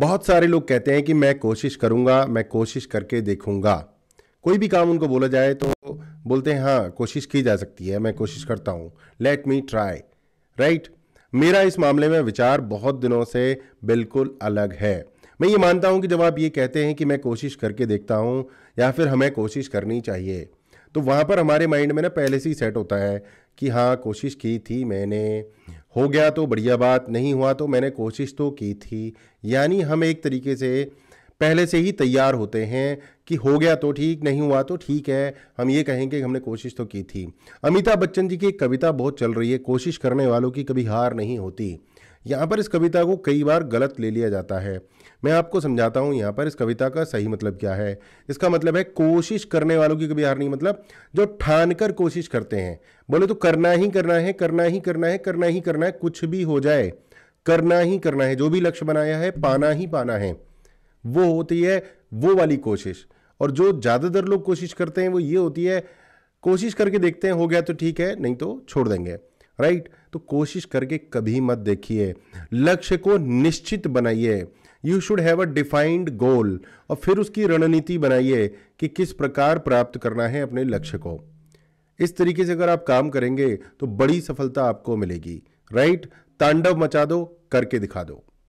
बहुत सारे लोग कहते हैं कि मैं कोशिश करूँगा मैं कोशिश करके देखूंगा कोई भी काम उनको बोला जाए तो बोलते हैं हाँ कोशिश की जा सकती है मैं कोशिश करता हूँ लेट मी ट्राई राइट मेरा इस मामले में विचार बहुत दिनों से बिल्कुल अलग है मैं ये मानता हूँ कि जब आप ये कहते हैं कि मैं कोशिश करके देखता हूँ या फिर हमें कोशिश करनी चाहिए तो वहाँ पर हमारे माइंड में ना पहले से ही सेट होता है कि हाँ कोशिश की थी मैंने हो गया तो बढ़िया बात नहीं हुआ तो मैंने कोशिश तो की थी यानी हम एक तरीके से पहले से ही तैयार होते हैं कि हो गया तो ठीक नहीं हुआ तो ठीक है हम ये कहेंगे कि हमने कोशिश तो की थी अमिताभ बच्चन जी की एक कविता बहुत चल रही है कोशिश करने वालों की कभी हार नहीं होती यहाँ पर इस कविता को कई बार गलत ले लिया जाता है मैं आपको समझाता हूँ यहाँ पर इस कविता का सही मतलब क्या है इसका मतलब है कोशिश करने वालों की कभी हार नहीं मतलब जो ठान कर कोशिश करते हैं बोले तो करना ही करना है करना ही करना है करना ही करना है कुछ भी हो जाए करना ही करना है जो भी लक्ष्य बनाया है पाना ही पाना है वो होती है वो वाली कोशिश और जो ज़्यादातर लोग कोशिश करते हैं वो ये होती है कोशिश करके देखते हैं हो गया तो ठीक है नहीं तो छोड़ देंगे राइट तो कोशिश करके कभी मत देखिए लक्ष्य को निश्चित बनाइए you should have a defined goal और फिर उसकी रणनीति बनाइए कि किस प्रकार प्राप्त करना है अपने लक्ष्य को इस तरीके से अगर आप काम करेंगे तो बड़ी सफलता आपको मिलेगी राइट तांडव मचा दो करके दिखा दो